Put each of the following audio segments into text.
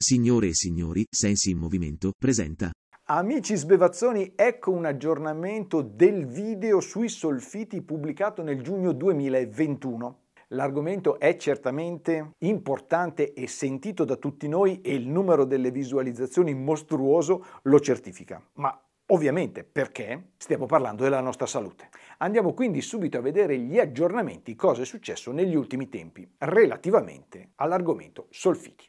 Signore e signori, Sensi in Movimento presenta. Amici sbevazzoni, ecco un aggiornamento del video sui solfiti pubblicato nel giugno 2021. L'argomento è certamente importante e sentito da tutti noi e il numero delle visualizzazioni mostruoso lo certifica. Ma ovviamente perché stiamo parlando della nostra salute. Andiamo quindi subito a vedere gli aggiornamenti, cosa è successo negli ultimi tempi relativamente all'argomento solfiti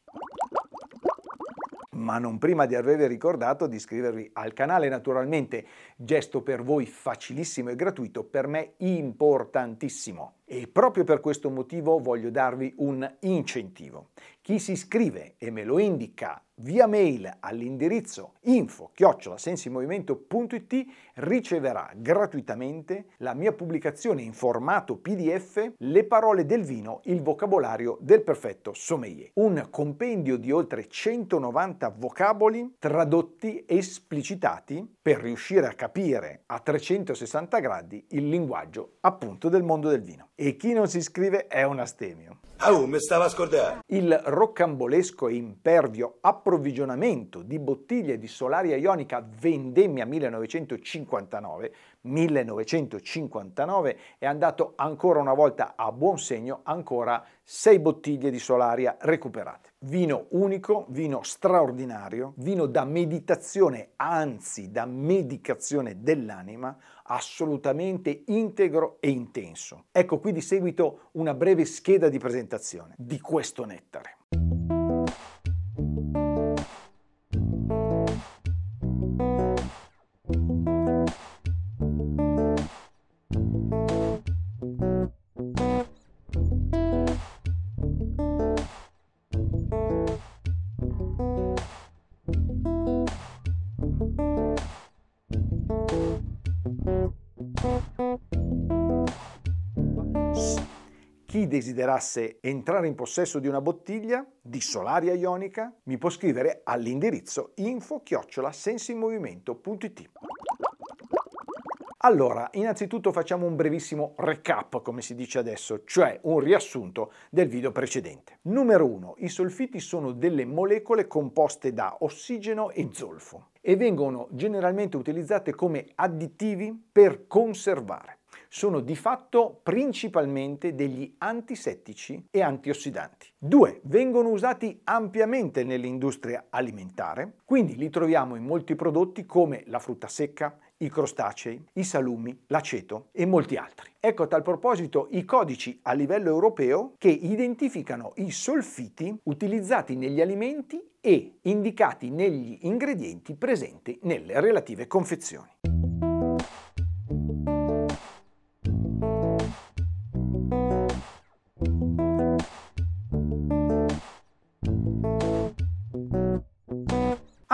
ma non prima di avervi ricordato di iscrivervi al canale naturalmente, gesto per voi facilissimo e gratuito, per me importantissimo. E proprio per questo motivo voglio darvi un incentivo. Chi si iscrive e me lo indica via mail all'indirizzo info chiocciolasensimovimento.it riceverà gratuitamente la mia pubblicazione in formato PDF Le parole del vino, il vocabolario del perfetto sommelier, un compendio di oltre 190 vocaboli tradotti e esplicitati per riuscire a capire a 360 gradi il linguaggio appunto del mondo del vino. E chi non si iscrive è un astemio. Ah, oh, mi stava a scordare. Il roccambolesco e impervio appropriato approvvigionamento di bottiglie di solaria ionica vendemmia 1959, 1959 è andato ancora una volta a buon segno, ancora 6 bottiglie di solaria recuperate. Vino unico, vino straordinario, vino da meditazione, anzi da medicazione dell'anima, assolutamente integro e intenso. Ecco qui di seguito una breve scheda di presentazione di questo nettare. Chi desiderasse entrare in possesso di una bottiglia di solaria ionica mi può scrivere all'indirizzo info-sensimovimento.it. Allora, innanzitutto facciamo un brevissimo recap, come si dice adesso, cioè un riassunto del video precedente. Numero 1. I solfiti sono delle molecole composte da ossigeno e zolfo e vengono generalmente utilizzate come additivi per conservare. Sono di fatto principalmente degli antisettici e antiossidanti. Due, Vengono usati ampiamente nell'industria alimentare, quindi li troviamo in molti prodotti come la frutta secca, i crostacei, i salumi, l'aceto e molti altri. Ecco a tal proposito i codici a livello europeo che identificano i solfiti utilizzati negli alimenti e indicati negli ingredienti presenti nelle relative confezioni.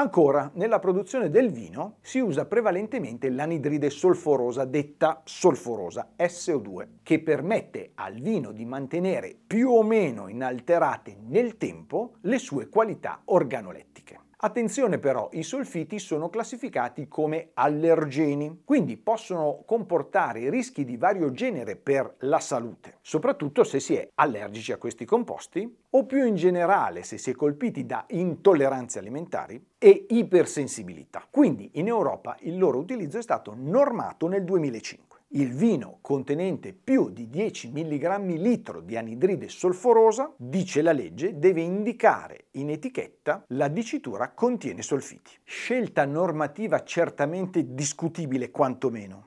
Ancora, nella produzione del vino si usa prevalentemente l'anidride solforosa detta solforosa SO2, che permette al vino di mantenere più o meno inalterate nel tempo le sue qualità organolettiche. Attenzione però, i solfiti sono classificati come allergeni, quindi possono comportare rischi di vario genere per la salute, soprattutto se si è allergici a questi composti o più in generale se si è colpiti da intolleranze alimentari e ipersensibilità. Quindi in Europa il loro utilizzo è stato normato nel 2005 il vino contenente più di 10 mg litro di anidride solforosa, dice la legge, deve indicare in etichetta la dicitura contiene solfiti. Scelta normativa certamente discutibile quantomeno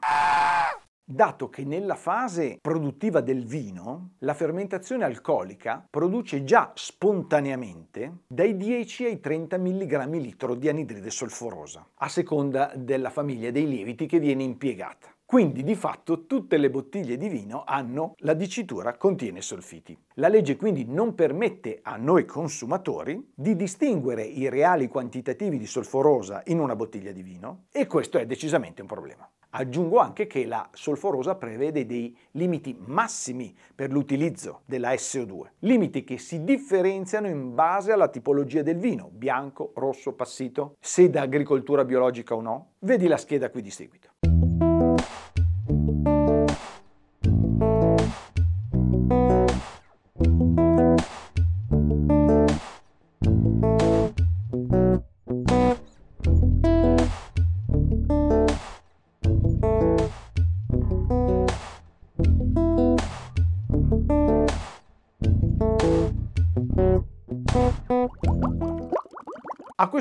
dato che nella fase produttiva del vino la fermentazione alcolica produce già spontaneamente dai 10 ai 30 mg litro di anidride solforosa, a seconda della famiglia dei lieviti che viene impiegata. Quindi di fatto tutte le bottiglie di vino hanno la dicitura contiene solfiti. La legge quindi non permette a noi consumatori di distinguere i reali quantitativi di solforosa in una bottiglia di vino e questo è decisamente un problema. Aggiungo anche che la solforosa prevede dei limiti massimi per l'utilizzo della SO2, limiti che si differenziano in base alla tipologia del vino, bianco, rosso, passito, se da agricoltura biologica o no. Vedi la scheda qui di seguito.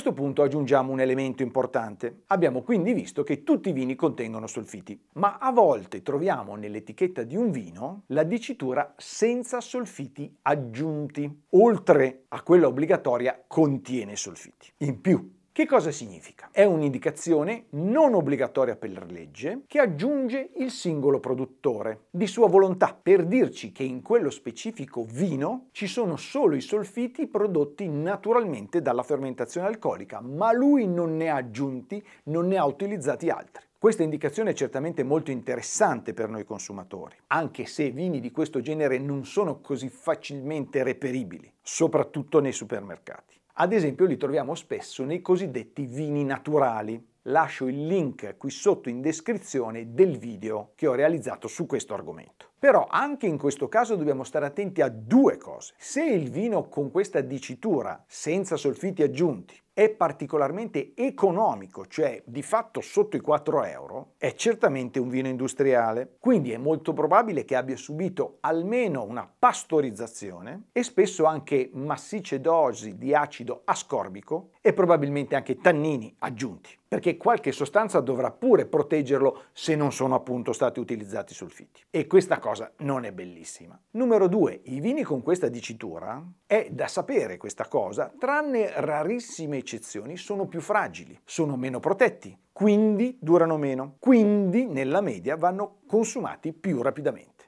questo punto aggiungiamo un elemento importante. Abbiamo quindi visto che tutti i vini contengono solfiti, ma a volte troviamo nell'etichetta di un vino la dicitura senza solfiti aggiunti, oltre a quella obbligatoria contiene solfiti. In più, che cosa significa? È un'indicazione non obbligatoria per legge che aggiunge il singolo produttore di sua volontà per dirci che in quello specifico vino ci sono solo i solfiti prodotti naturalmente dalla fermentazione alcolica, ma lui non ne ha aggiunti, non ne ha utilizzati altri. Questa indicazione è certamente molto interessante per noi consumatori, anche se vini di questo genere non sono così facilmente reperibili, soprattutto nei supermercati. Ad esempio li troviamo spesso nei cosiddetti vini naturali. Lascio il link qui sotto in descrizione del video che ho realizzato su questo argomento. Però anche in questo caso dobbiamo stare attenti a due cose. Se il vino con questa dicitura, senza solfiti aggiunti, è particolarmente economico, cioè di fatto sotto i 4 euro, è certamente un vino industriale. Quindi è molto probabile che abbia subito almeno una pastorizzazione e spesso anche massicce dosi di acido ascorbico e probabilmente anche tannini aggiunti, perché qualche sostanza dovrà pure proteggerlo se non sono appunto stati utilizzati sulfiti. E questa cosa non è bellissima. Numero 2. I vini con questa dicitura, è da sapere questa cosa, tranne rarissime eccezioni, sono più fragili, sono meno protetti, quindi durano meno, quindi nella media vanno consumati più rapidamente.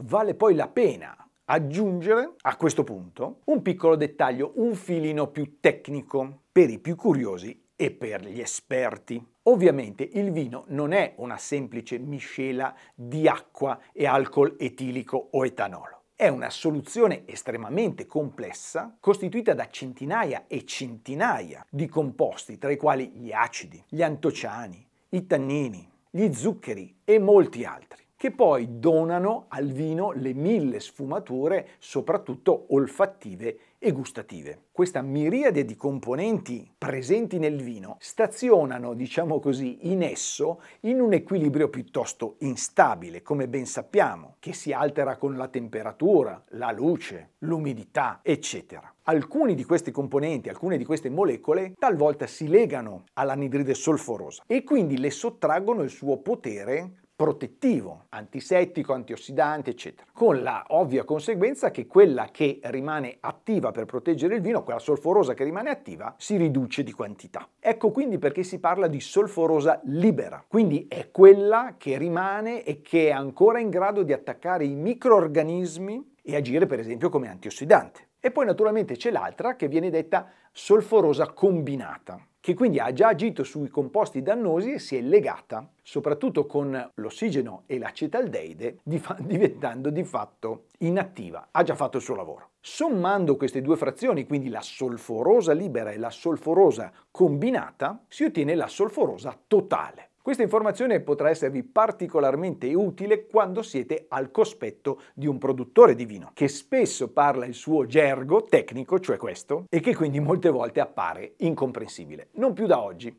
Vale poi la pena aggiungere a questo punto un piccolo dettaglio, un filino più tecnico per i più curiosi e per gli esperti. Ovviamente il vino non è una semplice miscela di acqua e alcol etilico o etanolo. È una soluzione estremamente complessa, costituita da centinaia e centinaia di composti, tra i quali gli acidi, gli antociani, i tannini, gli zuccheri e molti altri che poi donano al vino le mille sfumature, soprattutto olfattive e gustative. Questa miriade di componenti presenti nel vino stazionano, diciamo così, in esso in un equilibrio piuttosto instabile, come ben sappiamo, che si altera con la temperatura, la luce, l'umidità, eccetera. Alcuni di questi componenti, alcune di queste molecole, talvolta si legano all'anidride solforosa e quindi le sottraggono il suo potere protettivo, antisettico, antiossidante, eccetera. Con la ovvia conseguenza che quella che rimane attiva per proteggere il vino, quella solforosa che rimane attiva, si riduce di quantità. Ecco quindi perché si parla di solforosa libera. Quindi è quella che rimane e che è ancora in grado di attaccare i microorganismi e agire per esempio come antiossidante. E poi naturalmente c'è l'altra che viene detta solforosa combinata che quindi ha già agito sui composti dannosi e si è legata soprattutto con l'ossigeno e l'acetaldeide, diventando di fatto inattiva. Ha già fatto il suo lavoro. Sommando queste due frazioni, quindi la solforosa libera e la solforosa combinata, si ottiene la solforosa totale. Questa informazione potrà esservi particolarmente utile quando siete al cospetto di un produttore di vino, che spesso parla il suo gergo tecnico, cioè questo, e che quindi molte volte appare incomprensibile. Non più da oggi.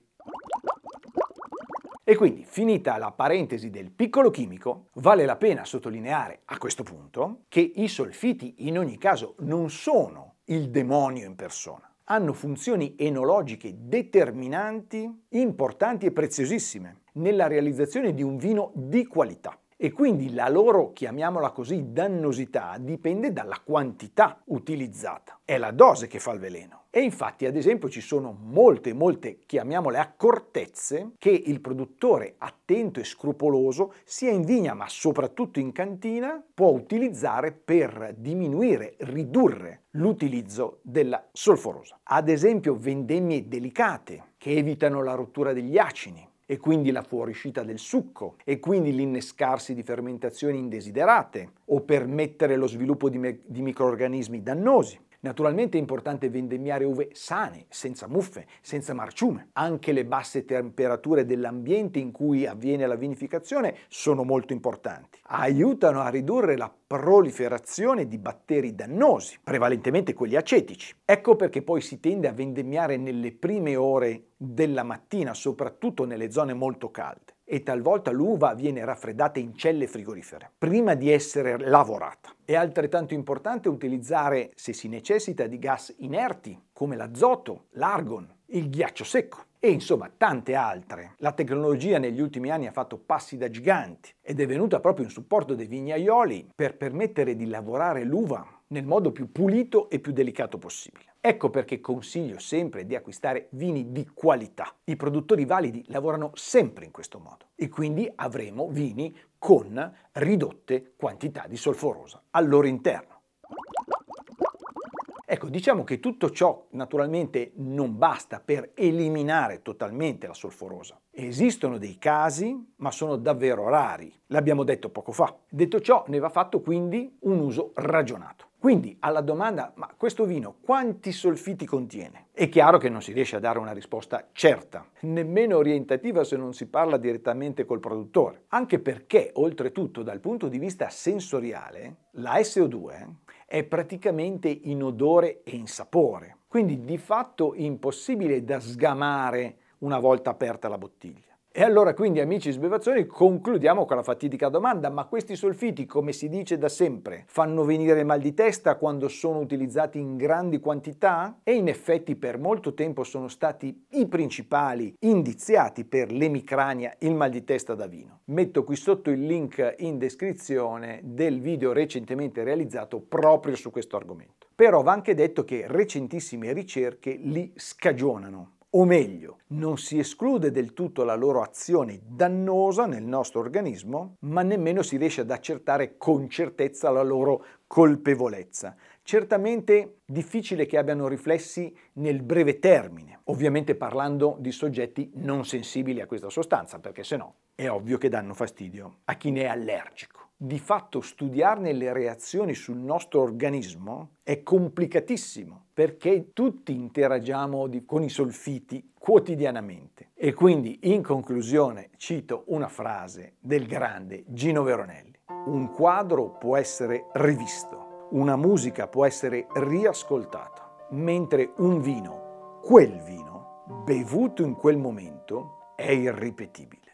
E quindi, finita la parentesi del piccolo chimico, vale la pena sottolineare a questo punto che i solfiti in ogni caso non sono il demonio in persona hanno funzioni enologiche determinanti, importanti e preziosissime nella realizzazione di un vino di qualità e quindi la loro, chiamiamola così, dannosità dipende dalla quantità utilizzata. È la dose che fa il veleno. E infatti, ad esempio, ci sono molte, molte, chiamiamole accortezze, che il produttore attento e scrupoloso, sia in vigna ma soprattutto in cantina, può utilizzare per diminuire, ridurre l'utilizzo della solforosa. Ad esempio, vendemmie delicate che evitano la rottura degli acini, e quindi la fuoriuscita del succo e quindi l'innescarsi di fermentazioni indesiderate o permettere lo sviluppo di, me- di microorganismi dannosi. Naturalmente è importante vendemmiare uve sane, senza muffe, senza marciume. Anche le basse temperature dell'ambiente in cui avviene la vinificazione sono molto importanti. Aiutano a ridurre la proliferazione di batteri dannosi, prevalentemente quelli acetici. Ecco perché poi si tende a vendemmiare nelle prime ore della mattina, soprattutto nelle zone molto calde e talvolta l'uva viene raffreddata in celle frigorifere prima di essere lavorata. È altrettanto importante utilizzare, se si necessita, di gas inerti come l'azoto, l'argon, il ghiaccio secco e insomma tante altre. La tecnologia negli ultimi anni ha fatto passi da giganti ed è venuta proprio in supporto dei vignaioli per permettere di lavorare l'uva nel modo più pulito e più delicato possibile. Ecco perché consiglio sempre di acquistare vini di qualità. I produttori validi lavorano sempre in questo modo e quindi avremo vini con ridotte quantità di solforosa al loro interno. Ecco, diciamo che tutto ciò naturalmente non basta per eliminare totalmente la solforosa. Esistono dei casi, ma sono davvero rari, l'abbiamo detto poco fa. Detto ciò, ne va fatto quindi un uso ragionato. Quindi alla domanda, ma questo vino quanti solfiti contiene? È chiaro che non si riesce a dare una risposta certa, nemmeno orientativa se non si parla direttamente col produttore, anche perché oltretutto dal punto di vista sensoriale la SO2 è praticamente in odore e in sapore, quindi di fatto impossibile da sgamare una volta aperta la bottiglia. E allora quindi amici sbevazzoni concludiamo con la fatidica domanda, ma questi solfiti come si dice da sempre fanno venire mal di testa quando sono utilizzati in grandi quantità? E in effetti per molto tempo sono stati i principali indiziati per l'emicrania, il mal di testa da vino. Metto qui sotto il link in descrizione del video recentemente realizzato proprio su questo argomento. Però va anche detto che recentissime ricerche li scagionano. O meglio, non si esclude del tutto la loro azione dannosa nel nostro organismo, ma nemmeno si riesce ad accertare con certezza la loro colpevolezza. Certamente difficile che abbiano riflessi nel breve termine, ovviamente parlando di soggetti non sensibili a questa sostanza, perché se no è ovvio che danno fastidio a chi ne è allergico di fatto studiarne le reazioni sul nostro organismo è complicatissimo perché tutti interagiamo con i solfiti quotidianamente. E quindi in conclusione cito una frase del grande Gino Veronelli. Un quadro può essere rivisto, una musica può essere riascoltata, mentre un vino, quel vino, bevuto in quel momento, è irripetibile.